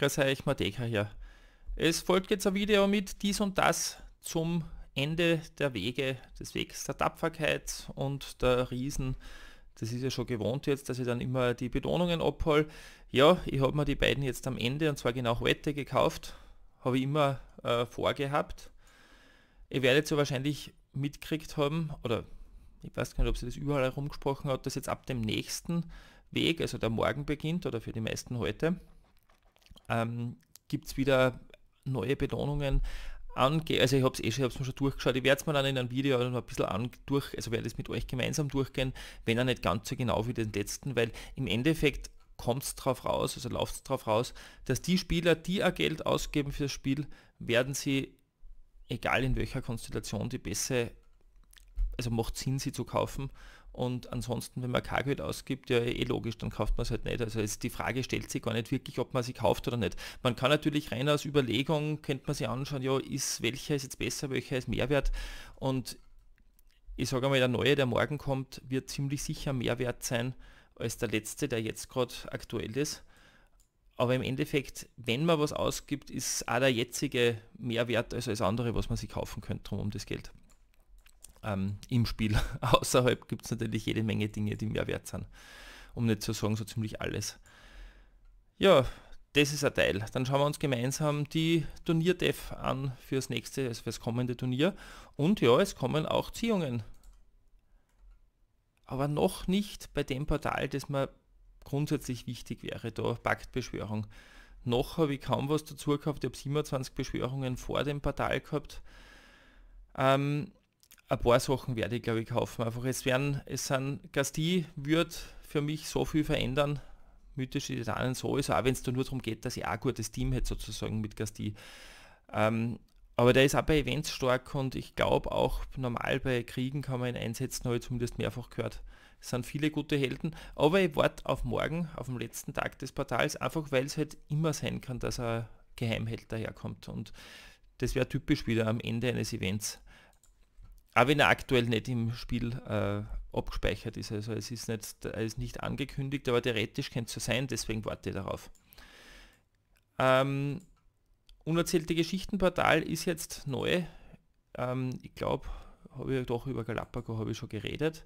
Grüß euch, Mateka hier. Es folgt jetzt ein Video mit dies und das zum Ende der Wege, des Wegs der Tapferkeit und der Riesen. Das ist ja schon gewohnt jetzt, dass ich dann immer die Betonungen abhole. Ja, ich habe mir die beiden jetzt am Ende, und zwar genau heute, gekauft. Habe ich immer äh, vorgehabt. Ihr werdet so wahrscheinlich mitgekriegt haben, oder ich weiß gar nicht, ob sie das überall herumgesprochen hat, dass jetzt ab dem nächsten Weg, also der morgen beginnt, oder für die meisten heute, ähm, gibt es wieder neue Belohnungen. Ange also ich habe es eh schon, ich mir schon durchgeschaut, ich werde es mir dann in einem Video noch ein bisschen an durch, also werde es mit euch gemeinsam durchgehen, wenn er nicht ganz so genau wie den letzten, weil im Endeffekt kommt es drauf raus, also läuft es drauf raus, dass die Spieler, die ihr Geld ausgeben für das Spiel, werden sie, egal in welcher Konstellation, die Bässe, also macht Sinn, sie zu kaufen und ansonsten, wenn man Kargeld ausgibt, ja eh logisch, dann kauft man es halt nicht. Also die Frage stellt sich gar nicht wirklich, ob man sie kauft oder nicht. Man kann natürlich rein aus Überlegung, könnte man sich anschauen, ja, ist welcher ist jetzt besser, welcher ist Mehrwert. Und ich sage einmal, der neue, der morgen kommt, wird ziemlich sicher Mehrwert sein als der letzte, der jetzt gerade aktuell ist. Aber im Endeffekt, wenn man was ausgibt, ist auch der jetzige mehr wert als das andere, was man sich kaufen könnte, drum um das Geld ähm, im Spiel. Außerhalb gibt es natürlich jede Menge Dinge, die mehr wert sind. Um nicht zu sagen, so ziemlich alles. Ja, das ist ein Teil. Dann schauen wir uns gemeinsam die turnier Turnierdev an fürs nächste, also fürs kommende Turnier. Und ja, es kommen auch Ziehungen. Aber noch nicht bei dem Portal, das mir grundsätzlich wichtig wäre, da Paktbeschwörung. Noch habe ich kaum was dazu gehabt, ich habe 27 Beschwörungen vor dem Portal gehabt. Ähm, ein paar Sachen werde ich, glaube ich, kaufen. Einfach, es werden, es sind, Gasti wird für mich so viel verändern, mythische Titanen sowieso, auch also wenn es da nur darum geht, dass ich auch ein gutes Team hätte, sozusagen, mit Gasti. Ähm, aber der ist auch bei Events stark und ich glaube auch normal bei Kriegen kann man ihn einsetzen, habe ich zumindest mehrfach gehört. Es sind viele gute Helden, aber ich warte auf morgen, auf dem letzten Tag des Portals, einfach weil es halt immer sein kann, dass ein Geheimheld daherkommt und das wäre typisch wieder am Ende eines Events auch wenn er aktuell nicht im Spiel äh, abgespeichert ist. Also es ist nicht, er ist nicht angekündigt, aber theoretisch könnte es so sein, deswegen warte ich darauf. Ähm, Unerzählte Geschichtenportal ist jetzt neu. Ähm, ich glaube, habe ich doch über Galapagos habe ich schon geredet.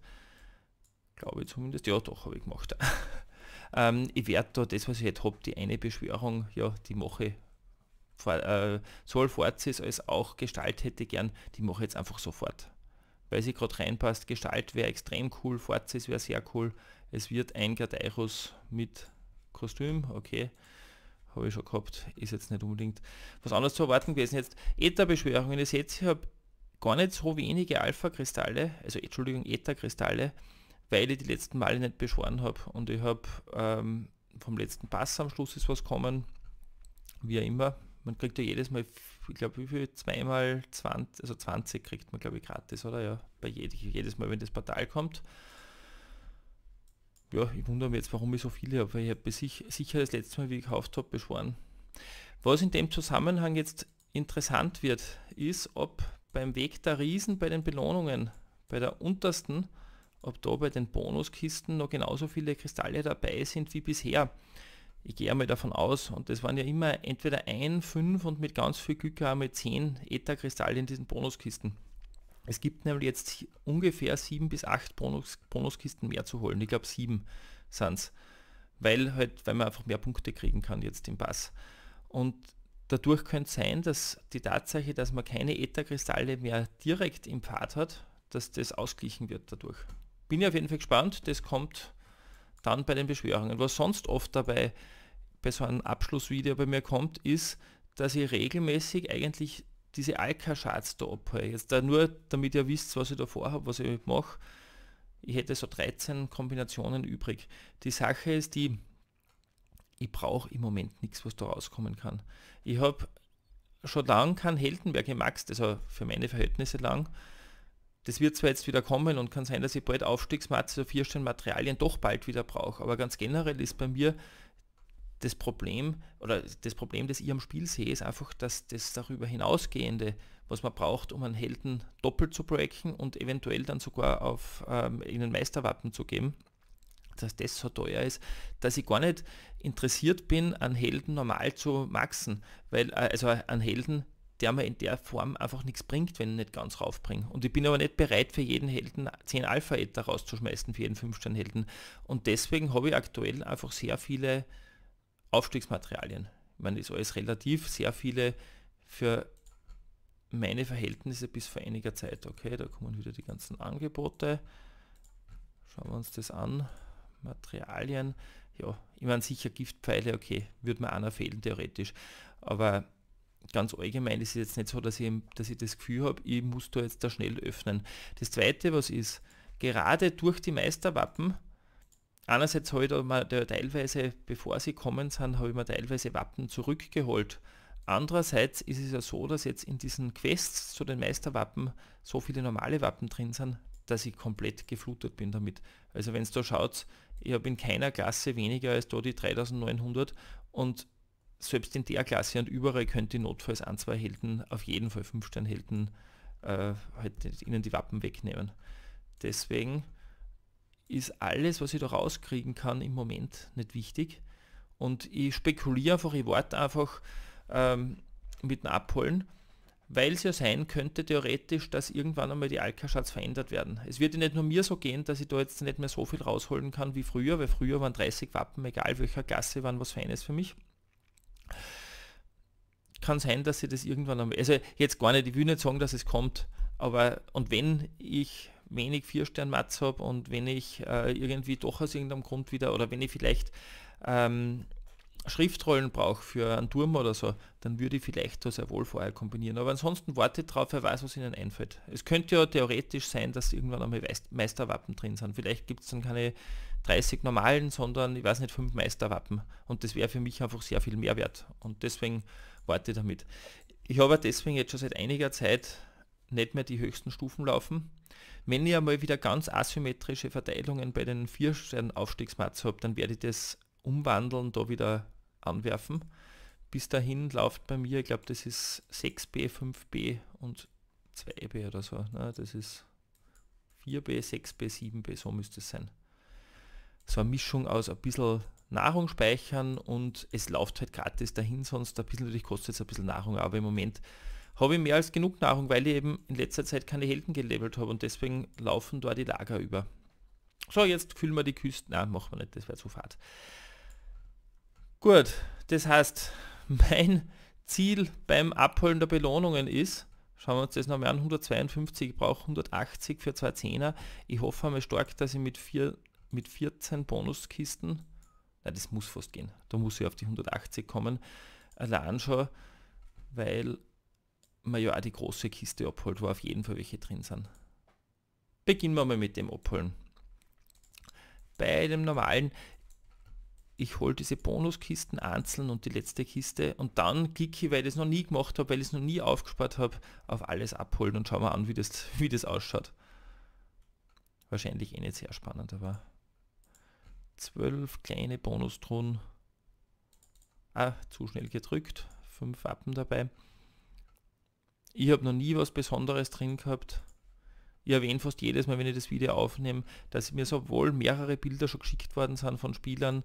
Glaube ich zumindest. Ja, doch, habe ich gemacht. ähm, ich werde da das, was ich jetzt habe, die eine Beschwörung, ja, die mache vor, äh, soll Fortis als auch Gestalt hätte gern, die mache ich jetzt einfach sofort weil sie gerade reinpasst. Gestalt wäre extrem cool, Fortis wäre sehr cool. Es wird ein Gardeiros mit Kostüm, okay. Habe ich schon gehabt, ist jetzt nicht unbedingt was anderes zu erwarten gewesen. Jetzt Etherbeschwörungen. Ihr seht, ich habe gar nicht so wenige Alpha-Kristalle, also Entschuldigung, Ether-Kristalle, weil ich die letzten Male nicht beschworen habe. Und ich habe ähm, vom letzten Pass am Schluss ist was kommen, wie immer, man kriegt ja jedes Mal, ich glaube, wie viel? Zweimal 20, also 20 kriegt man, glaube ich, gratis, oder? Ja, bei jedes, jedes Mal, wenn das Portal kommt. Ja, ich wundere mich jetzt, warum ich so viele habe, weil ich habe sich, sicher das letzte Mal, wie ich gekauft habe, beschworen. Was in dem Zusammenhang jetzt interessant wird, ist, ob beim Weg der Riesen bei den Belohnungen, bei der untersten, ob da bei den Bonuskisten noch genauso viele Kristalle dabei sind wie bisher ich gehe einmal davon aus, und das waren ja immer entweder ein, fünf und mit ganz viel Glück einmal zehn Ether-Kristalle in diesen Bonuskisten. Es gibt nämlich jetzt ungefähr sieben bis acht Bonus Bonuskisten mehr zu holen. Ich glaube sieben sind es. Weil halt, weil man einfach mehr Punkte kriegen kann jetzt im Pass. Und dadurch könnte sein, dass die Tatsache, dass man keine Ether-Kristalle mehr direkt im Pfad hat, dass das ausgeglichen wird dadurch. Bin ich auf jeden Fall gespannt. Das kommt dann bei den Beschwörungen. Was sonst oft dabei bei so einem Abschlussvideo bei mir kommt, ist, dass ich regelmäßig eigentlich diese Alka-Charts da abhöre. Jetzt da nur, damit ihr wisst, was ich da vorhabe, was ich mache. Ich hätte so 13 Kombinationen übrig. Die Sache ist die, ich brauche im Moment nichts, was da rauskommen kann. Ich habe schon lange kein Heldenberg gemaxt, also für meine Verhältnisse lang das wird zwar jetzt wieder kommen und kann sein, dass ich bald Aufstiegsmatze oder Vierstellenmaterialien doch bald wieder brauche, aber ganz generell ist bei mir das Problem, oder das Problem, das ich am Spiel sehe, ist einfach, dass das darüber hinausgehende, was man braucht, um einen Helden doppelt zu breaken und eventuell dann sogar auf ähm, ihnen Meisterwappen zu geben, dass das so teuer ist, dass ich gar nicht interessiert bin, an Helden normal zu maxen, weil, äh, also an Helden der mir in der Form einfach nichts bringt, wenn ich nicht ganz raufbringe. Und ich bin aber nicht bereit, für jeden Helden 10 Alpha-Ether rauszuschmeißen, für jeden 5-Stern-Helden. Und deswegen habe ich aktuell einfach sehr viele Aufstiegsmaterialien. Ich meine, ist alles relativ, sehr viele für meine Verhältnisse bis vor einiger Zeit. Okay, da kommen wieder die ganzen Angebote. Schauen wir uns das an. Materialien. Ja, ich meine sicher Giftpfeile, okay, würde mir einer fehlen theoretisch. Aber ganz allgemein, ist es jetzt nicht so, dass ich, dass ich das Gefühl habe, ich muss da jetzt da schnell öffnen. Das zweite, was ist, gerade durch die Meisterwappen, einerseits habe ich da mal teilweise, bevor sie kommen sind, habe ich mir teilweise Wappen zurückgeholt. Andererseits ist es ja so, dass jetzt in diesen Quests zu den Meisterwappen so viele normale Wappen drin sind, dass ich komplett geflutet bin damit. Also wenn es da schaut, ich habe in keiner Klasse weniger als da die 3900 und selbst in der Klasse und überall könnte notfalls ein, zwei Helden, auf jeden Fall fünf Sternhelden, äh, halt ihnen die Wappen wegnehmen. Deswegen ist alles, was ich da rauskriegen kann, im Moment nicht wichtig. Und ich spekuliere einfach, ich warte einfach ähm, mit dem Abholen, weil es ja sein könnte theoretisch, dass irgendwann einmal die Alka-Schatz verändert werden. Es wird ja nicht nur mir so gehen, dass ich da jetzt nicht mehr so viel rausholen kann wie früher, weil früher waren 30 Wappen, egal welcher Klasse, waren was Feines für mich. Kann sein, dass sie das irgendwann haben. Also jetzt gar nicht, ich will nicht sagen, dass es kommt, aber und wenn ich wenig Vier-Stern-Matz habe und wenn ich äh, irgendwie doch aus irgendeinem Grund wieder oder wenn ich vielleicht ähm, Schriftrollen brauche für einen Turm oder so, dann würde ich vielleicht das ja wohl vorher kombinieren. Aber ansonsten wartet drauf, er weiß, was Ihnen einfällt. Es könnte ja theoretisch sein, dass irgendwann einmal Meisterwappen drin sind. Vielleicht gibt es dann keine 30 normalen, sondern ich weiß nicht, fünf Meisterwappen. Und das wäre für mich einfach sehr viel mehr wert. Und deswegen warte ich damit. Ich habe deswegen jetzt schon seit einiger Zeit nicht mehr die höchsten Stufen laufen. Wenn ihr mal wieder ganz asymmetrische Verteilungen bei den vier Sternen Aufstiegsmatz habe, dann werde ich das umwandeln, da wieder anwerfen. Bis dahin läuft bei mir, ich glaube, das ist 6b, 5b und 2b oder so. Na, ne? das ist 4b, 6b, 7b, so müsste es sein so eine Mischung aus ein bisschen Nahrung speichern und es läuft halt gratis dahin, sonst ein bisschen natürlich kostet es ein bisschen Nahrung, aber im Moment habe ich mehr als genug Nahrung, weil ich eben in letzter Zeit keine Helden gelevelt habe und deswegen laufen da die Lager über. So, jetzt kühlen wir die Küsten. Nein, machen wir nicht, das wäre zu fad. Gut, das heißt, mein Ziel beim Abholen der Belohnungen ist, schauen wir uns das nochmal an, 152, ich brauche 180 für zwei Zehner. Ich hoffe einmal stark, dass ich mit vier mit 14 Bonuskisten. Na, das muss fast gehen. Da muss ich auf die 180 kommen. Allein schon, weil man ja auch die große Kiste abholt, wo auf jeden Fall welche drin sind. Beginnen wir mal mit dem Abholen. Bei dem normalen, ich hole diese Bonuskisten einzeln und die letzte Kiste und dann klicke ich, weil ich das noch nie gemacht habe, weil ich es noch nie aufgespart habe, auf alles abholen und schauen wir an, wie das, wie das ausschaut. Wahrscheinlich eh nicht sehr spannend, aber zwölf kleine Bonustruhen. Ah, zu schnell gedrückt. Fünf Wappen dabei. Ich habe noch nie was Besonderes drin gehabt. Ich erwähne fast jedes Mal, wenn ich das Video aufnehme, dass mir sowohl mehrere Bilder schon geschickt worden sind von Spielern,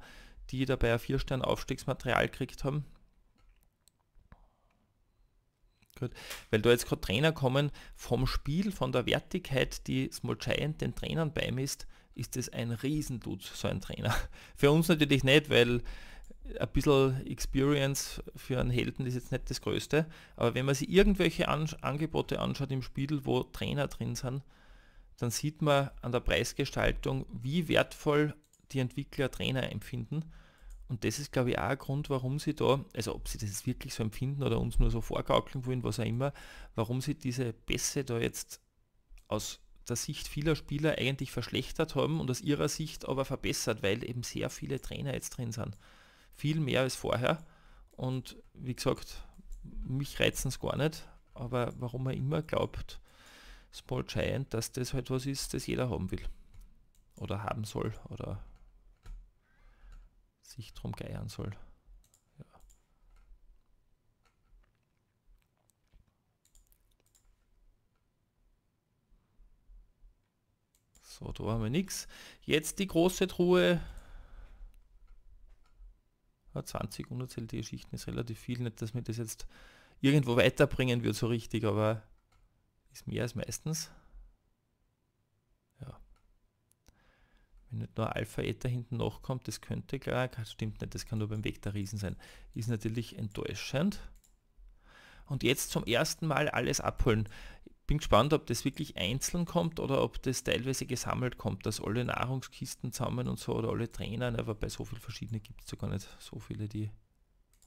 die dabei ein 4-Stern-Aufstiegsmaterial gekriegt haben. Gut. Weil da jetzt gerade Trainer kommen, vom Spiel, von der Wertigkeit, die Small Giant den Trainern beimisst, ist das ein Riesenlutz, so ein Trainer. Für uns natürlich nicht, weil ein bisschen Experience für einen Helden ist jetzt nicht das Größte, aber wenn man sich irgendwelche An Angebote anschaut im Spiegel, wo Trainer drin sind, dann sieht man an der Preisgestaltung, wie wertvoll die Entwickler Trainer empfinden. Und das ist, glaube ich, auch ein Grund, warum sie da, also ob sie das wirklich so empfinden oder uns nur so vorgaukeln wollen, was auch immer, warum sie diese Pässe da jetzt aus der Sicht vieler Spieler eigentlich verschlechtert haben und aus ihrer Sicht aber verbessert, weil eben sehr viele Trainer jetzt drin sind. Viel mehr als vorher. Und wie gesagt, mich reizen es gar nicht, aber warum man immer glaubt, Small Giant, dass das halt was ist, das jeder haben will. Oder haben soll oder sich drum geiern soll. So, da haben wir nichts. Jetzt die große Truhe. 20 unerzählte Schichten ist relativ viel. Nicht, dass mir das jetzt irgendwo weiterbringen wird so richtig, aber ist mehr als meistens. Ja. Wenn nicht nur Alpha Eta hinten noch kommt, das könnte klar, stimmt nicht, das kann nur beim Weg der Riesen sein. Ist natürlich enttäuschend. Und jetzt zum ersten Mal alles abholen bin gespannt, ob das wirklich einzeln kommt oder ob das teilweise gesammelt kommt, dass alle Nahrungskisten zusammen und so oder alle Trainer, aber bei so viel verschiedene gibt es sogar nicht so viele, die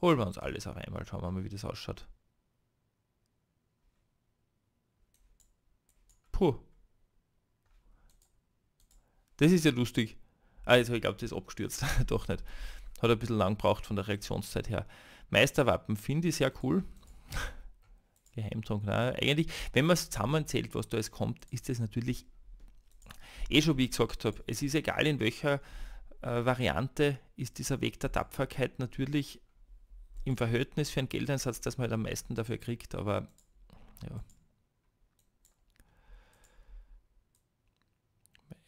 holen wir uns alles auf einmal, schauen wir mal, wie das ausschaut. Puh. Das ist ja lustig. Also ich glaube, das ist abgestürzt. Doch nicht. Hat ein bisschen lang gebraucht von der Reaktionszeit her. Meisterwappen finde ich sehr cool. Geheimtrunk. Na, eigentlich, wenn man es zusammenzählt, was da jetzt kommt, ist es natürlich eh schon, wie ich gesagt habe, es ist egal in welcher äh, Variante ist dieser Weg der Tapferkeit natürlich im Verhältnis für einen Geldeinsatz, dass man halt am meisten dafür kriegt, aber ja.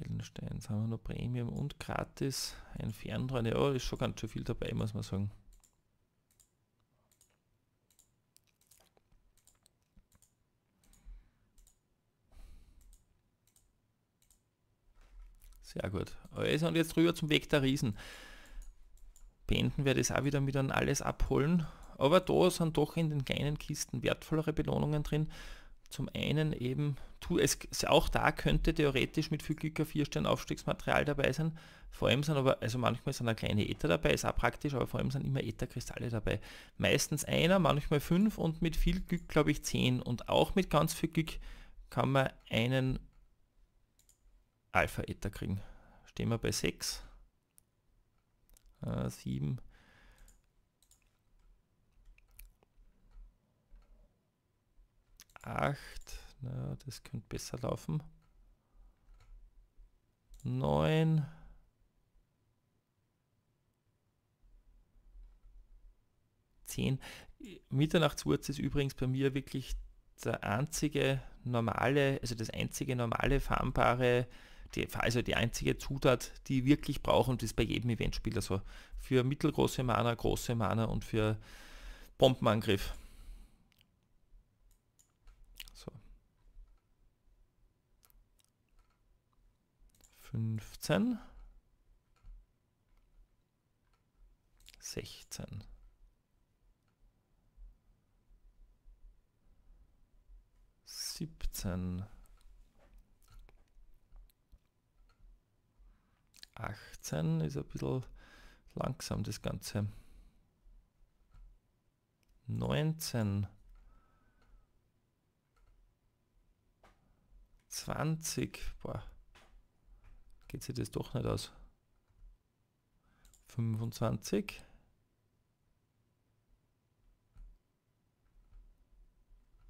Ellensteins haben wir noch Premium und gratis, ein Fernrohr, ja, ist schon ganz schön viel dabei, muss man sagen. Sehr gut. Also und jetzt rüber zum Weg der Riesen. Beenden wir das auch wieder mit einem alles abholen. Aber da sind doch in den kleinen Kisten wertvollere Belohnungen drin. Zum einen eben, tu es, auch da könnte theoretisch mit viel Glück vier Stern Aufstiegsmaterial dabei sein. Vor allem sind aber, also manchmal sind eine kleine Äther dabei, ist auch praktisch, aber vor allem sind immer Etherkristalle dabei. Meistens einer, manchmal fünf und mit viel Glück glaube ich zehn. Und auch mit ganz viel Glück kann man einen Alpha-Eta kriegen. Stehen wir bei 6, 7. Äh, Acht, na, das könnte besser laufen. 9. Zehn. Mitternachtsurz ist übrigens bei mir wirklich der einzige normale, also das einzige normale farmbare die, also die einzige Zutat, die wirklich brauchen, ist bei jedem Eventspiel. Also für mittelgroße Mana, große Mana und für Bombenangriff. So. 15. 16. Siebzehn. 18 ist ein bisschen langsam das Ganze. 19. 20. Boah. Geht sich das doch nicht aus. 25.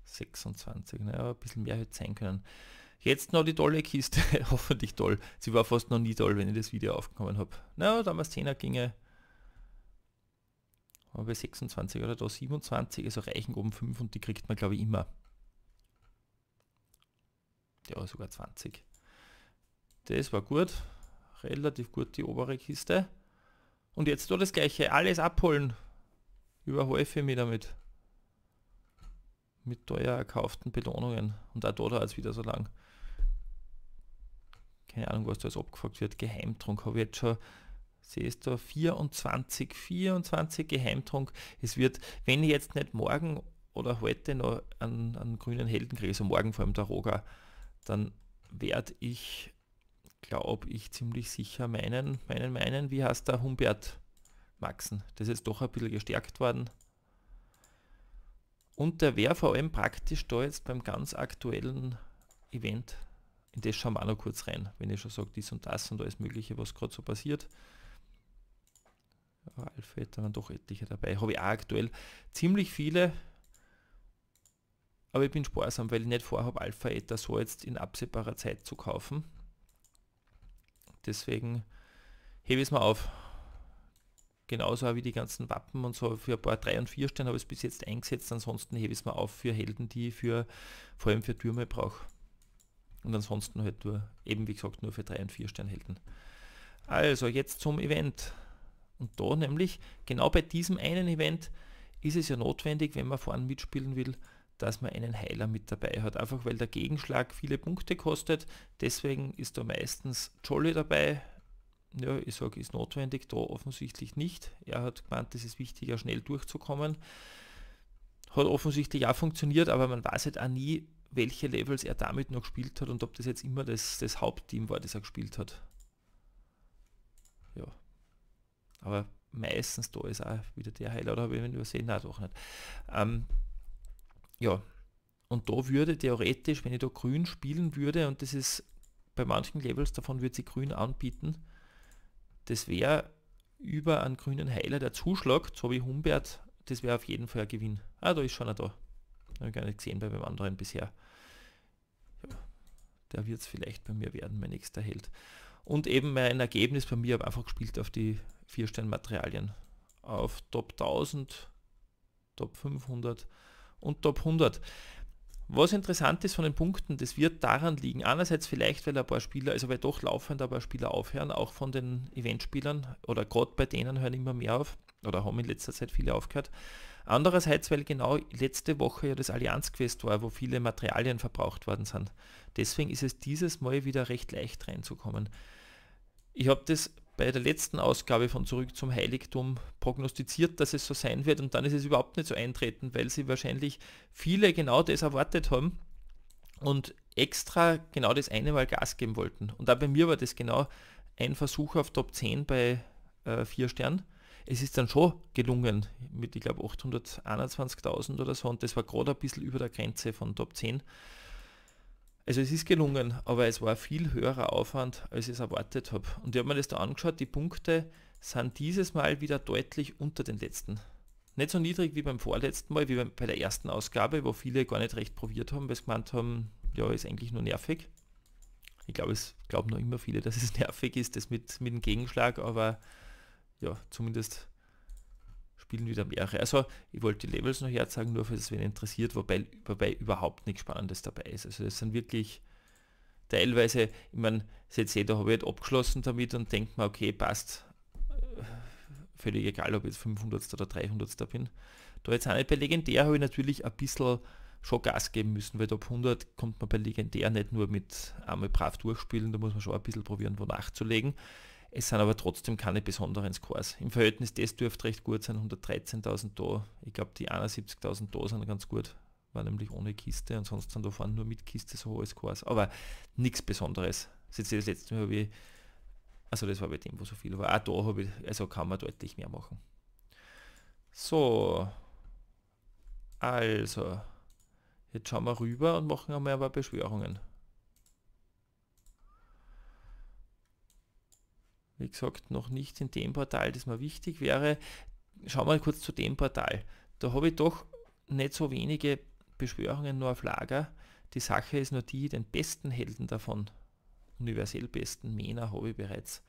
26. Naja, ein bisschen mehr hätte sein können. Jetzt noch die tolle Kiste, hoffentlich toll. Sie war fast noch nie toll, wenn ich das Video aufgenommen habe. Na, damals 10er ginge. Aber bei 26 oder da 27, also reichen oben 5 und die kriegt man glaube ich immer. Ja, sogar 20. Das war gut. Relativ gut die obere Kiste. Und jetzt nur das gleiche, alles abholen. Überhäufe mich damit. Mit teuer erkauften Belohnungen. Und auch da dauert es wieder so lang keine Ahnung, was da alles abgefragt wird, Geheimtrunk, habe ich jetzt schon siehst du, 24, 24 Geheimtrunk. Es wird, wenn ich jetzt nicht morgen oder heute noch einen, einen grünen Helden kriege, so also morgen vor allem der Roger, dann werde ich, glaube ich, ziemlich sicher meinen, meinen, meinen, wie heißt der Humbert Maxen. Das ist doch ein bisschen gestärkt worden. Und der wäre vor allem praktisch da jetzt beim ganz aktuellen Event in das schauen wir auch noch kurz rein, wenn ich schon sagt, dies und das und alles mögliche, was gerade so passiert. Ja, Alpha da doch etliche dabei, habe ich auch aktuell ziemlich viele, aber ich bin sparsam, weil ich nicht vorhabe, Alpha Eta so jetzt in absehbarer Zeit zu kaufen. Deswegen hebe ich es mal auf. Genauso wie die ganzen Wappen und so für ein paar 3 und 4 Sterne habe ich es bis jetzt eingesetzt, ansonsten hebe ich es mal auf für Helden, die ich für, vor allem für Türme brauche und ansonsten halt nur, eben wie gesagt, nur für 3 und 4 Sternhelden. Also jetzt zum Event. Und da nämlich, genau bei diesem einen Event ist es ja notwendig, wenn man vorn mitspielen will, dass man einen Heiler mit dabei hat. Einfach weil der Gegenschlag viele Punkte kostet. Deswegen ist da meistens Jolly dabei. Ja, ich sage, ist notwendig, da offensichtlich nicht. Er hat gemeint, es ist wichtiger, schnell durchzukommen. Hat offensichtlich auch funktioniert, aber man weiß halt auch nie, welche Levels er damit noch gespielt hat und ob das jetzt immer das, das Hauptteam war, das er gespielt hat. Ja. Aber meistens da ist auch wieder der Heiler oder habe ich ihn übersehen? Nein, doch nicht. Ähm, ja. Und da würde theoretisch, wenn ich da grün spielen würde, und das ist bei manchen Levels davon würde sie grün anbieten, das wäre über einen grünen Heiler, der zuschlagt, so wie Humbert, das wäre auf jeden Fall ein Gewinn. Ah, da ist schon er da. Habe ich gar nicht gesehen bei beim anderen bisher. Ja, der wird es vielleicht bei mir werden, mein nächster Held. Und eben mein Ergebnis bei mir, habe einfach gespielt auf die vier materialien Auf Top 1000, Top 500 und Top 100. Was interessant ist von den Punkten, das wird daran liegen, einerseits vielleicht, weil ein paar Spieler, also weil doch laufend ein paar Spieler aufhören, auch von den Eventspielern oder gerade bei denen hören immer mehr auf oder haben in letzter Zeit viele aufgehört. Andererseits, weil genau letzte Woche ja das Allianzquest war, wo viele Materialien verbraucht worden sind. Deswegen ist es dieses Mal wieder recht leicht reinzukommen. Ich habe das bei der letzten Ausgabe von Zurück zum Heiligtum prognostiziert, dass es so sein wird und dann ist es überhaupt nicht so eintreten, weil sie wahrscheinlich viele genau das erwartet haben und extra genau das eine Mal Gas geben wollten. Und auch bei mir war das genau ein Versuch auf Top 10 bei äh, 4 Sternen es ist dann schon gelungen mit, ich glaube, 821.000 oder so und das war gerade ein bisschen über der Grenze von Top 10. Also es ist gelungen, aber es war viel höherer Aufwand, als ich es erwartet habe. Und ich habe mir das da angeschaut, die Punkte sind dieses Mal wieder deutlich unter den letzten. Nicht so niedrig wie beim vorletzten Mal, wie bei der ersten Ausgabe, wo viele gar nicht recht probiert haben, weil sie gemeint haben, ja, ist eigentlich nur nervig. Ich glaube, es glauben noch immer viele, dass es nervig ist, das mit, mit dem Gegenschlag, aber ja, zumindest spielen wieder mehrere. Also ich wollte die Levels noch herzeigen, nur für das wen interessiert, wobei, wobei überhaupt nichts Spannendes dabei ist. Also es sind wirklich teilweise, ich meine, CC, da habe ich halt abgeschlossen damit und denkt mir, okay, passt, äh, völlig egal, ob ich jetzt 500 oder 300 bin. Da jetzt auch nicht bei Legendär habe ich natürlich ein bisschen schon Gas geben müssen, weil ab 100 kommt man bei Legendär nicht nur mit einmal brav durchspielen, da muss man schon ein bisschen probieren, wo nachzulegen. Es sind aber trotzdem keine besonderen Scores. Im Verhältnis des dürfte recht gut sein, 113.000 da. Ich glaube, die 71.000 da sind ganz gut, war nämlich ohne Kiste Ansonsten sonst sind da vorne nur mit Kiste so hohe Scores. Aber nichts Besonderes. Das ist jetzt das letzte Mal habe also das war bei dem, wo so viel war. Auch da habe ich, also kann man deutlich mehr machen. So, also, jetzt schauen wir rüber und machen einmal ein paar Beschwörungen. wie gesagt, noch nicht in dem Portal, das mir wichtig wäre. Schauen wir kurz zu dem Portal. Da habe ich doch nicht so wenige Beschwörungen nur auf Lager. Die Sache ist nur die, den besten Helden davon, universell besten Mena habe ich bereits.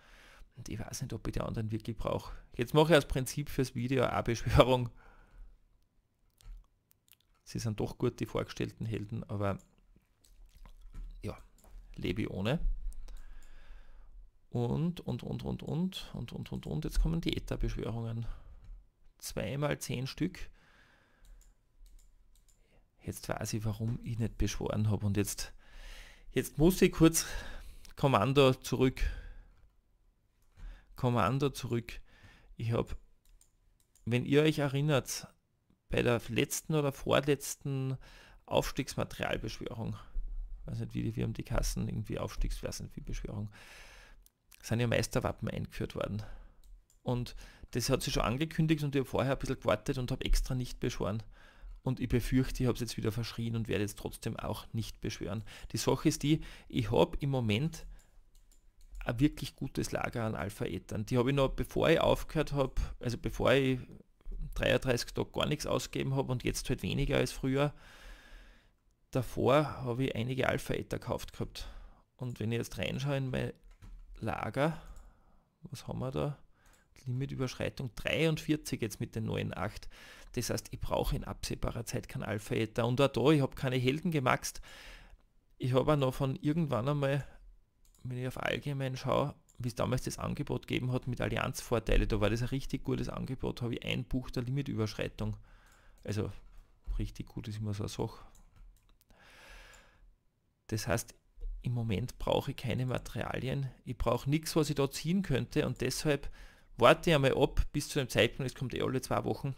Und ich weiß nicht, ob ich die anderen wirklich brauche. Jetzt mache ich als Prinzip fürs Video eine Beschwörung. Sie sind doch gut, die vorgestellten Helden, aber ja, lebe ich ohne. Und, und, und, und, und, und, und, und, und, jetzt kommen die ETA-Beschwörungen. Zweimal zehn Stück. Jetzt weiß ich, warum ich nicht beschworen habe. Und jetzt, jetzt muss ich kurz Kommando zurück. Kommando zurück. Ich habe, wenn ihr euch erinnert, bei der letzten oder vorletzten Aufstiegsmaterialbeschwörung, weiß nicht, wie die, wir haben die Kassen irgendwie Aufstiegsversen, wie Beschwörung, sind ja Meisterwappen eingeführt worden. Und das hat sie schon angekündigt und ich habe vorher ein bisschen gewartet und habe extra nicht beschworen. Und ich befürchte, ich habe es jetzt wieder verschrien und werde jetzt trotzdem auch nicht beschwören. Die Sache ist die, ich habe im Moment ein wirklich gutes Lager an Alpha-Ethern. Die habe ich noch, bevor ich aufgehört habe, also bevor ich 33 Tage gar nichts ausgeben habe und jetzt halt weniger als früher, davor habe ich einige Alpha-Ether gekauft gehabt. Und wenn ich jetzt reinschaue in mein Lager. Was haben wir da? Limitüberschreitung 43 jetzt mit den neuen 8. Das heißt, ich brauche in absehbarer Zeit kein Alpha Eta. Und auch da, ich habe keine Helden gemaxt. Ich habe auch noch von irgendwann einmal, wenn ich auf allgemein schaue, wie es damals das Angebot gegeben hat mit Allianzvorteile, da war das ein richtig gutes Angebot, habe ich ein Buch der Limitüberschreitung. Also richtig gut ist immer so eine Sache. Das heißt, im Moment brauche ich keine Materialien, ich brauche nichts, was ich da ziehen könnte und deshalb warte ich einmal ab bis zu dem Zeitpunkt, es kommt eh alle zwei Wochen.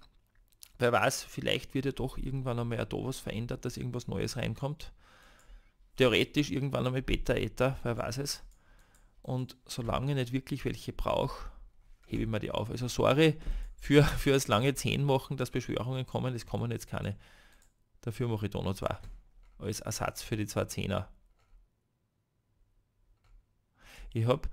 Wer weiß, vielleicht wird ja doch irgendwann einmal da was verändert, dass irgendwas Neues reinkommt. Theoretisch irgendwann einmal Beta-Ether, wer weiß es. Und solange ich nicht wirklich welche brauche, hebe ich mir die auf. Also sorry für, für das lange zehn machen, dass Beschwörungen kommen, es kommen jetzt keine. Dafür mache ich da noch zwei. Als Ersatz für die zwei Zehner. Ich habe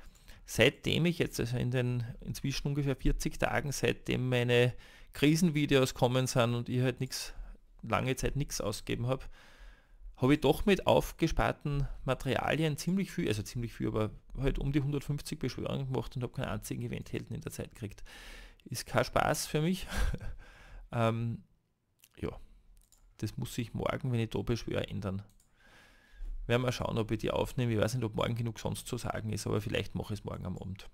seitdem ich jetzt, also in den inzwischen ungefähr 40 Tagen, seitdem meine Krisenvideos kommen sind und ich halt nichts, lange Zeit nichts ausgeben habe, habe ich doch mit aufgesparten Materialien ziemlich viel, also ziemlich viel, aber halt um die 150 Beschwörungen gemacht und habe keinen einzigen Eventhelden in der Zeit gekriegt. Ist kein Spaß für mich. ähm, ja, das muss ich morgen, wenn ich da beschwöre, ändern. Werden wir schauen, ob ich die aufnehme. Ich weiß nicht, ob morgen genug sonst zu sagen ist, aber vielleicht mache ich es morgen am Abend.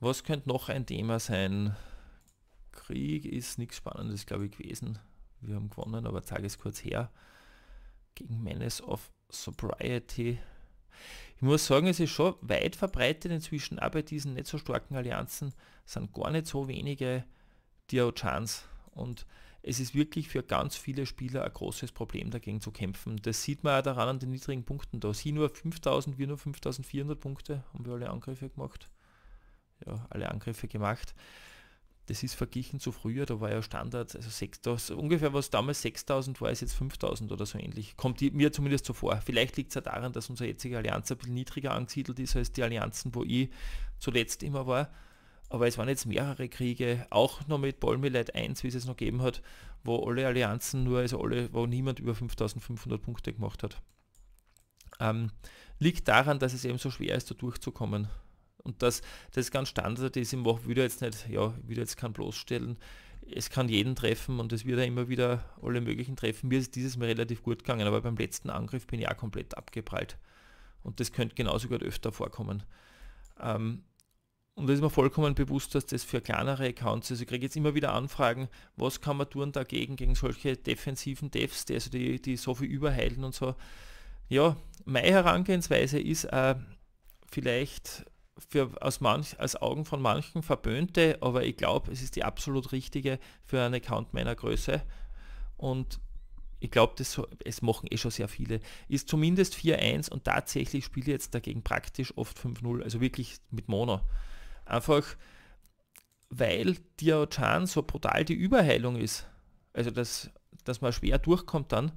Was könnte noch ein Thema sein? Krieg ist nichts Spannendes, glaube ich, gewesen. Wir haben gewonnen, aber zeige es kurz her. Gegen Menace of Sobriety. Ich muss sagen, es ist schon weit verbreitet inzwischen, aber bei diesen nicht so starken Allianzen sind gar nicht so wenige, die Chance. Und es ist wirklich für ganz viele Spieler ein großes Problem dagegen zu kämpfen. Das sieht man ja daran an den niedrigen Punkten. Da sie nur 5000, wir nur 5400 Punkte, haben wir alle Angriffe gemacht. Ja, alle Angriffe gemacht. Das ist verglichen zu früher, da war ja Standard, also 6000, ungefähr was damals 6000 war, ist jetzt 5000 oder so ähnlich. Kommt mir zumindest so vor. Vielleicht liegt es ja daran, dass unsere jetzige Allianz ein bisschen niedriger angesiedelt ist als die Allianzen, wo ich zuletzt immer war. Aber es waren jetzt mehrere Kriege, auch noch mit Ballmillet 1, wie es es noch gegeben hat, wo alle Allianzen nur, also alle, wo niemand über 5500 Punkte gemacht hat. Ähm, liegt daran, dass es eben so schwer ist, da durchzukommen. Und dass das ganz Standard ist, im Wochen, würde jetzt nicht, ja, würde jetzt kann bloßstellen, es kann jeden treffen und es wird ja immer wieder alle möglichen treffen. Mir ist dieses Mal relativ gut gegangen, aber beim letzten Angriff bin ich auch komplett abgeprallt. Und das könnte genauso gut öfter vorkommen. Ähm, und das ist mir vollkommen bewusst, dass das für kleinere Accounts ist. Ich kriege jetzt immer wieder Anfragen, was kann man tun dagegen, gegen solche defensiven Devs, die, also die, die so viel überheilen und so. Ja, meine Herangehensweise ist äh, vielleicht für aus, manch, aus Augen von manchen verböhnte, aber ich glaube, es ist die absolut richtige für einen Account meiner Größe. Und ich glaube, das, es machen eh schon sehr viele, ist zumindest 4-1 und tatsächlich spiele ich jetzt dagegen praktisch oft 5-0, also wirklich mit Mono. Einfach weil Diao Chan so brutal die Überheilung ist. Also dass, dass man schwer durchkommt dann,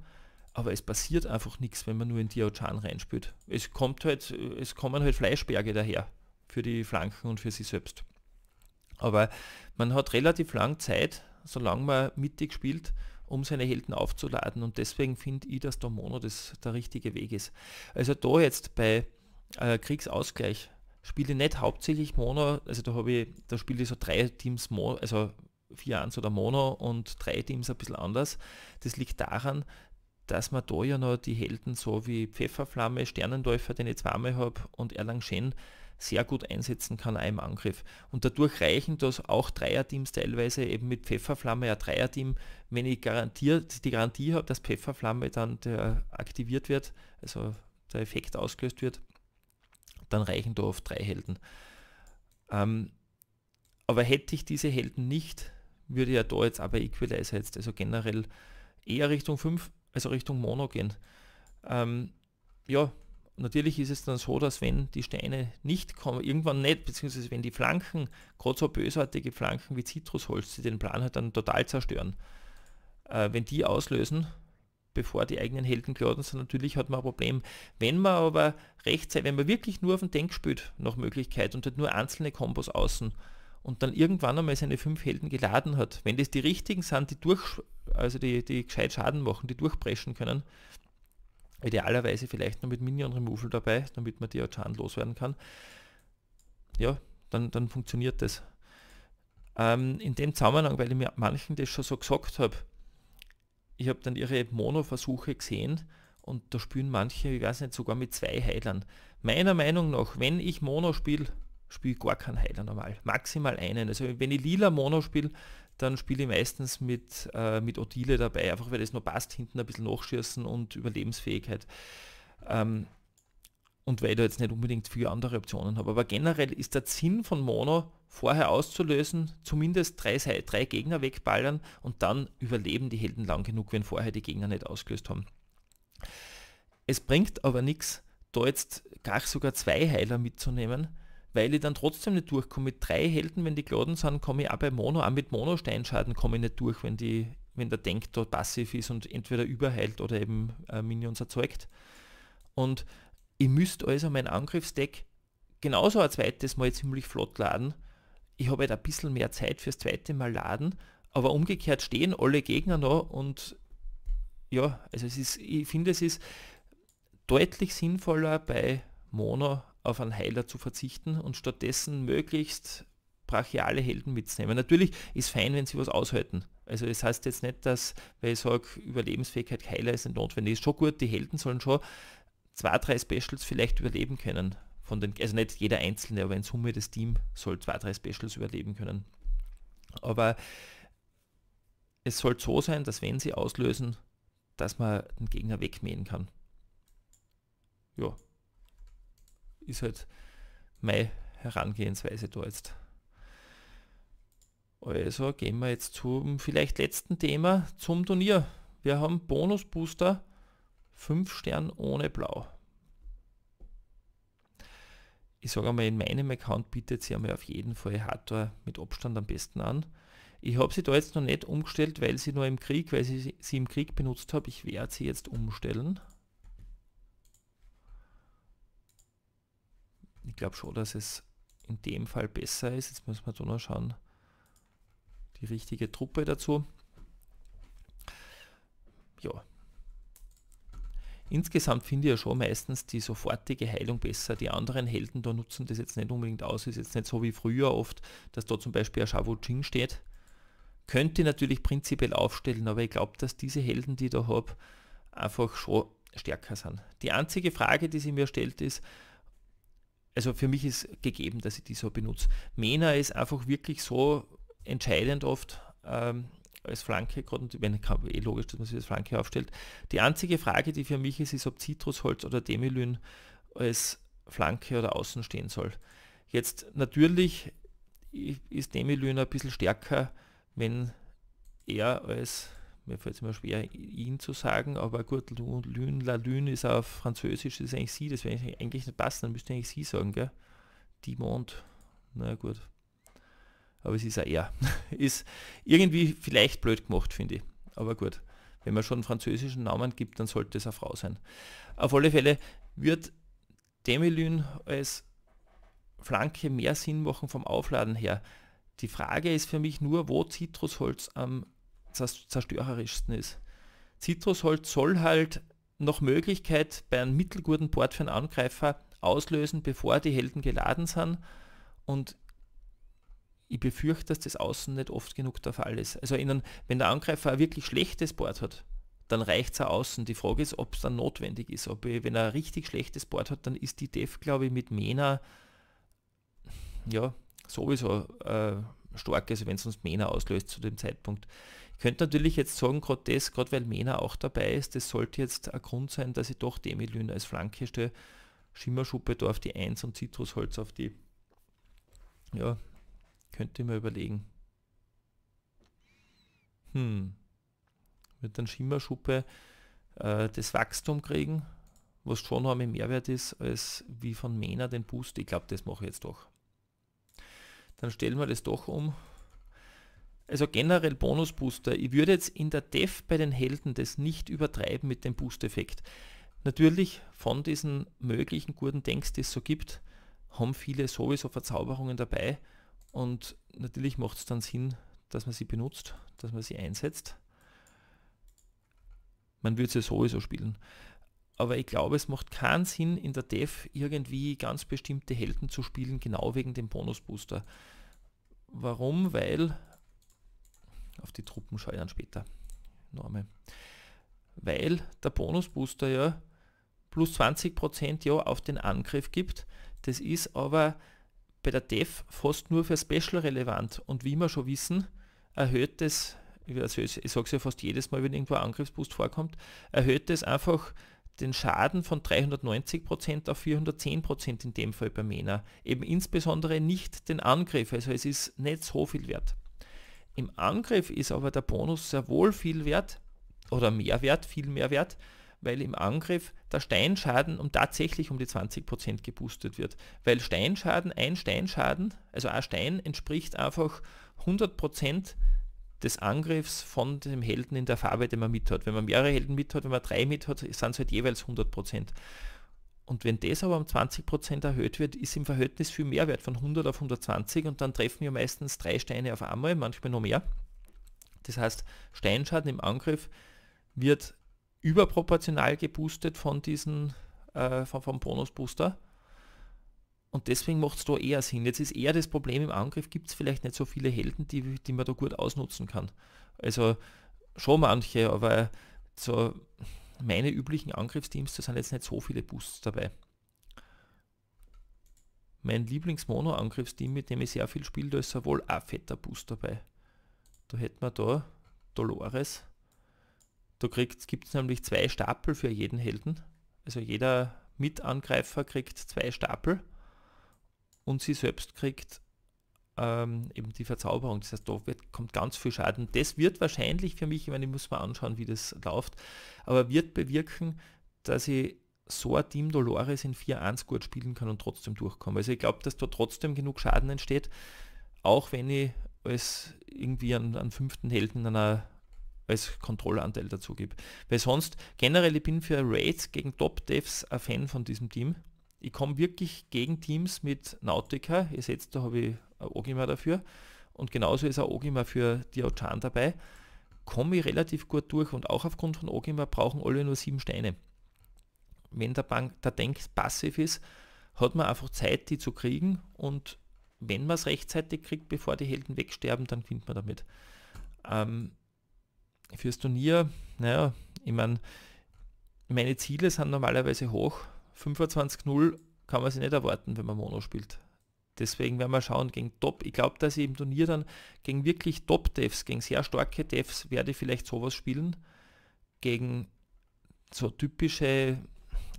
aber es passiert einfach nichts, wenn man nur in Diao Chan reinspielt. Es kommt halt, es kommen halt Fleischberge daher für die Flanken und für sich selbst. Aber man hat relativ lang Zeit, solange man mittig spielt, um seine Helden aufzuladen. Und deswegen finde ich, dass der Mono das der richtige Weg ist. Also da jetzt bei äh, Kriegsausgleich spiele nicht hauptsächlich Mono, also da habe ich, da spiele ich so drei Teams Mono, also 4-1 oder Mono und drei Teams ein bisschen anders. Das liegt daran, dass man da ja noch die Helden so wie Pfefferflamme, Sternendäufer, den ich zweimal habe und Erlang Schen sehr gut einsetzen kann, auch im Angriff. Und dadurch reichen das auch Dreierteams teilweise eben mit Pfefferflamme ein Dreierteam, wenn ich garantiert die Garantie habe, dass Pfefferflamme dann aktiviert wird, also der Effekt ausgelöst wird, dann reichen da oft drei Helden. Ähm, aber hätte ich diese Helden nicht, würde ja da jetzt aber Equalizer jetzt, also generell eher Richtung 5, also Richtung Mono gehen. Ähm, ja, natürlich ist es dann so, dass wenn die Steine nicht kommen, irgendwann nicht, beziehungsweise wenn die Flanken, gerade so bösartige Flanken wie Zitrusholz, die den Plan halt dann total zerstören, äh, wenn die auslösen, bevor die eigenen Helden geladen sind. Natürlich hat man ein Problem. Wenn man aber rechtzeitig, wenn man wirklich nur auf den Tank spielt, nach Möglichkeit und hat nur einzelne Kombos außen und dann irgendwann einmal seine fünf Helden geladen hat, wenn das die richtigen sind, die durch, also die, die gescheit Schaden machen, die durchpreschen können, idealerweise vielleicht noch mit Minion Removal dabei, damit man die auch schadenlos loswerden kann, ja, dann, dann funktioniert das. Ähm, in dem Zusammenhang, weil ich mir manchen das schon so gesagt habe, ich habe dann ihre Mono-Versuche gesehen und da spielen manche, ich weiß nicht, sogar mit zwei Heilern. Meiner Meinung nach, wenn ich Mono spiele, spiele ich gar keinen Heiler normal, maximal einen. Also wenn ich lila Mono spiele, dann spiele ich meistens mit, äh, mit Odile dabei, einfach weil das noch passt, hinten ein bisschen nachschießen und Überlebensfähigkeit. Ähm, und weil ich da jetzt nicht unbedingt viele andere Optionen habe. Aber generell ist der Sinn von Mono vorher auszulösen, zumindest drei, drei Gegner wegballern und dann überleben die Helden lang genug, wenn vorher die Gegner nicht ausgelöst haben. Es bringt aber nichts, da jetzt gar sogar zwei Heiler mitzunehmen, weil ich dann trotzdem nicht durchkomme. Mit drei Helden, wenn die geladen sind, komme ich auch bei Mono, auch mit Mono-Steinschaden komme ich nicht durch, wenn, die, wenn der Denk dort passiv ist und entweder überheilt oder eben äh, Minions erzeugt. Und ich müsste also mein Angriffsdeck genauso ein zweites Mal ziemlich flott laden. Ich habe halt ein bisschen mehr Zeit fürs zweite Mal laden, aber umgekehrt stehen alle Gegner noch und ja, also es ist, ich finde es ist deutlich sinnvoller bei Mono auf einen Heiler zu verzichten und stattdessen möglichst brachiale Helden mitzunehmen. Natürlich ist fein, wenn sie was aushalten. Also das heißt jetzt nicht, dass, weil ich sage, Überlebensfähigkeit Heiler ist nicht notwendig. Ist schon gut, die Helden sollen schon zwei, drei Specials vielleicht überleben können. Von den, also nicht jeder Einzelne, aber in Summe das Team soll zwei, drei Specials überleben können. Aber es soll so sein, dass wenn sie auslösen, dass man den Gegner wegmähen kann. Ja. Ist halt meine Herangehensweise da jetzt. Also gehen wir jetzt zum vielleicht letzten Thema, zum Turnier. Wir haben Bonus-Booster. 5 Stern ohne Blau. Ich sage einmal, in meinem Account bietet sie einmal auf jeden Fall Hardware mit Abstand am besten an. Ich habe sie da jetzt noch nicht umgestellt, weil sie nur im Krieg, weil sie sie im Krieg benutzt habe. Ich werde sie jetzt umstellen. Ich glaube schon, dass es in dem Fall besser ist. Jetzt müssen wir da noch schauen, die richtige Truppe dazu. Ja, Insgesamt finde ich ja schon meistens die sofortige Heilung besser. Die anderen Helden da nutzen das jetzt nicht unbedingt aus. Ist jetzt nicht so wie früher oft, dass da zum Beispiel ein Shao Ching steht. Könnte natürlich prinzipiell aufstellen, aber ich glaube, dass diese Helden, die ich da habe, einfach schon stärker sind. Die einzige Frage, die sie mir stellt, ist, also für mich ist gegeben, dass ich die so benutze. Mena ist einfach wirklich so entscheidend oft, ähm, als Flanke, gerade wenn eh logisch, dass man sich als Flanke aufstellt. Die einzige Frage, die für mich ist, ist, ob Zitrusholz oder Demilyn als Flanke oder Außen stehen soll. Jetzt natürlich ist Demilyn ein bisschen stärker, wenn er als, mir fällt es immer schwer, ihn zu sagen, aber gut, Lün, La Lune ist auf Französisch, das ist eigentlich sie, das wäre eigentlich nicht passen, dann müsste eigentlich sie sagen, gell? Die Mond. Na gut, aber es ist ein R. ist irgendwie vielleicht blöd gemacht, finde ich. Aber gut, wenn man schon einen französischen Namen gibt, dann sollte es eine Frau sein. Auf alle Fälle wird Demelyn als Flanke mehr Sinn machen vom Aufladen her. Die Frage ist für mich nur, wo Zitrusholz am zerstörerischsten ist. Zitrusholz soll halt noch Möglichkeit bei einem mittelguten Port für einen Angreifer auslösen, bevor die Helden geladen sind. Und ich befürchte, dass das außen nicht oft genug der Fall ist. Also innen, wenn der Angreifer ein wirklich schlechtes Board hat, dann reicht es außen. Die Frage ist, ob es dann notwendig ist. Ob ich, wenn er ein richtig schlechtes Board hat, dann ist die Def, glaube ich, mit Mena ja sowieso äh, stark, also wenn es uns Mena auslöst zu dem Zeitpunkt. Ich könnte natürlich jetzt sagen, gerade das, gerade weil Mena auch dabei ist, das sollte jetzt ein Grund sein, dass ich doch Demilyn als Flanke stelle. Schimmerschuppe da auf die 1 und Zitrusholz auf die ja, könnte ich mir überlegen. Hm. Mit einer Schimmerschuppe äh, das Wachstum kriegen, was schon noch mehr Mehrwert ist, als wie von Mena den Boost. Ich glaube, das mache ich jetzt doch. Dann stellen wir das doch um. Also generell Bonusbooster. Ich würde jetzt in der Dev bei den Helden das nicht übertreiben mit dem Boost-Effekt. Natürlich von diesen möglichen guten Denks, die es so gibt, haben viele sowieso Verzauberungen dabei. Und natürlich macht es dann Sinn, dass man sie benutzt, dass man sie einsetzt. Man würde sie sowieso spielen. Aber ich glaube, es macht keinen Sinn, in der Dev irgendwie ganz bestimmte Helden zu spielen, genau wegen dem Bonusbooster. Warum? Weil, auf die Truppen schaue ich dann später, Norme. Weil der Bonusbooster ja plus 20% ja auf den Angriff gibt. Das ist aber bei der DEF fast nur für Special relevant. Und wie wir schon wissen, erhöht es, also ich, ich sage es ja fast jedes Mal, wenn irgendwo ein Angriffsboost vorkommt, erhöht es einfach den Schaden von 390% auf 410% in dem Fall bei Männer. Eben insbesondere nicht den Angriff, also es ist nicht so viel wert. Im Angriff ist aber der Bonus sehr wohl viel wert oder mehr wert, viel mehr wert, weil im Angriff der Steinschaden um tatsächlich um die 20% geboostet wird. Weil Steinschaden, ein Steinschaden, also ein Stein entspricht einfach 100% des Angriffs von dem Helden in der Farbe, den man mit hat. Wenn man mehrere Helden mit hat, wenn man drei mit hat, sind es halt jeweils 100%. Und wenn das aber um 20% erhöht wird, ist im Verhältnis viel mehr wert, von 100 auf 120 und dann treffen wir meistens drei Steine auf einmal, manchmal noch mehr. Das heißt, Steinschaden im Angriff wird überproportional geboostet von diesen, äh, von, vom Bonus-Booster. Und deswegen macht es da eher Sinn. Jetzt ist eher das Problem im Angriff, gibt es vielleicht nicht so viele Helden, die, die man da gut ausnutzen kann. Also schon manche, aber so meine üblichen Angriffsteams, da sind jetzt nicht so viele Boosts dabei. Mein Lieblings-Mono-Angriffsteam, mit dem ich sehr viel spiele, da ist ja wohl ein fetter Boost dabei. Da hätten wir da Dolores. Da gibt es nämlich zwei Stapel für jeden Helden. Also jeder Mitangreifer kriegt zwei Stapel und sie selbst kriegt ähm, eben die Verzauberung. Das heißt, da wird, kommt ganz viel Schaden. Das wird wahrscheinlich für mich, ich meine, ich muss mal anschauen, wie das läuft, aber wird bewirken, dass ich so ein Team Dolores in 4-1 gut spielen kann und trotzdem durchkommen. Also ich glaube, dass da trotzdem genug Schaden entsteht, auch wenn ich als irgendwie einen, fünften Helden einer weil Kontrollanteil dazu gibt. Weil sonst, generell, ich bin für Raids gegen Top-Devs ein Fan von diesem Team. Ich komme wirklich gegen Teams mit Nautica, ihr seht, da habe ich Ogima dafür und genauso ist auch Ogima für Diochan dabei, komme ich relativ gut durch und auch aufgrund von Ogima brauchen alle nur sieben Steine. Wenn der, Bank, der Denk passiv ist, hat man einfach Zeit, die zu kriegen und wenn man es rechtzeitig kriegt, bevor die Helden wegsterben, dann findet man damit. Ähm, fürs Turnier, naja, ich meine, meine Ziele sind normalerweise hoch. 25-0 kann man sich nicht erwarten, wenn man Mono spielt. Deswegen werden wir schauen, gegen Top, ich glaube, dass ich im Turnier dann gegen wirklich Top-Devs, gegen sehr starke Devs werde ich vielleicht sowas spielen. Gegen so typische,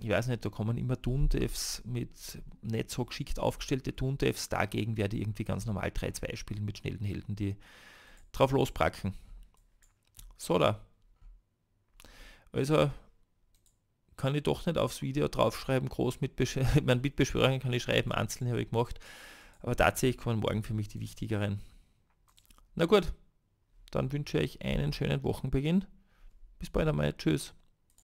ich weiß nicht, da kommen immer Toon-Devs mit nicht so geschickt aufgestellte Toon-Devs. dagegen werde ich irgendwie ganz normal 3-2 spielen mit schnellen Helden, die drauf losbracken. Solar. Also kann ich doch nicht aufs Video draufschreiben, groß mit, Besch mit kann ich schreiben, einzelne habe ich gemacht. Aber tatsächlich kommen morgen für mich die wichtigeren. Na gut, dann wünsche ich euch einen schönen Wochenbeginn. Bis bald einmal. Tschüss.